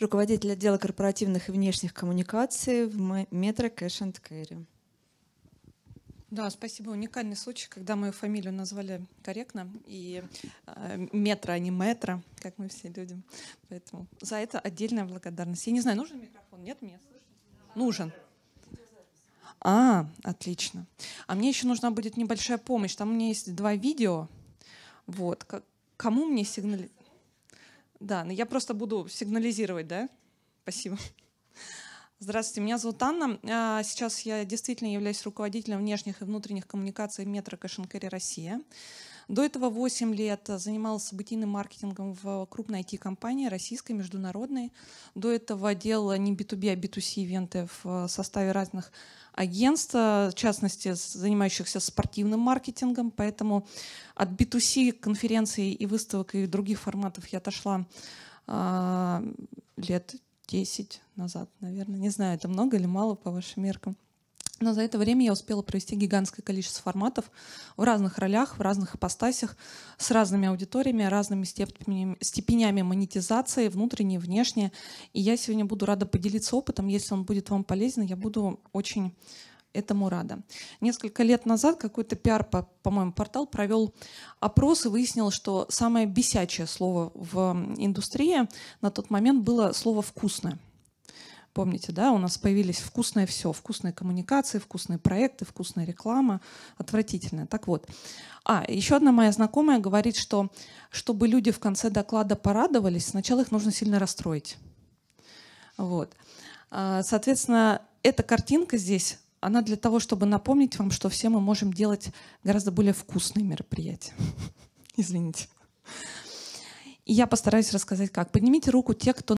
руководитель отдела корпоративных и внешних коммуникаций в Метро Кэш энд Кэрри. Да, спасибо. Уникальный случай, когда мою фамилию назвали корректно. И э, метро, а не метро, как мы все любим. Поэтому за это отдельная благодарность. Я не знаю, нужен микрофон? Нет, меня Нужен. А, отлично. А мне еще нужна будет небольшая помощь. Там у меня есть два видео. Вот. Кому мне сигнализировать? Да, но ну я просто буду сигнализировать, да? Спасибо. Здравствуйте, меня зовут Анна. А, сейчас я действительно являюсь руководителем внешних и внутренних коммуникаций метро Кэшенкэри «Россия». До этого 8 лет занималась событийным маркетингом в крупной IT-компании, российской, международной. До этого делала не B2B, а B2C ивенты в э, составе разных агентств, в частности, занимающихся спортивным маркетингом. Поэтому от B2C конференций и выставок и других форматов я отошла а, лет 10 назад, наверное. Не знаю, это много или мало по вашим меркам. Но за это время я успела провести гигантское количество форматов в разных ролях, в разных ипостасях, с разными аудиториями, разными степенями, степенями монетизации, внутренней, внешней. И я сегодня буду рада поделиться опытом. Если он будет вам полезен, я буду очень этому рада. Несколько лет назад какой-то пиар, по-моему, портал провел опрос и выяснил, что самое бесячее слово в индустрии на тот момент было слово «вкусное». Помните, да, у нас появились вкусное все, вкусные коммуникации, вкусные проекты, вкусная реклама, отвратительная. Так вот. А, еще одна моя знакомая говорит, что чтобы люди в конце доклада порадовались, сначала их нужно сильно расстроить. Вот. А, соответственно, эта картинка здесь она для того, чтобы напомнить вам, что все мы можем делать гораздо более вкусные мероприятия. Извините. И я постараюсь рассказать как. Поднимите руку те, кто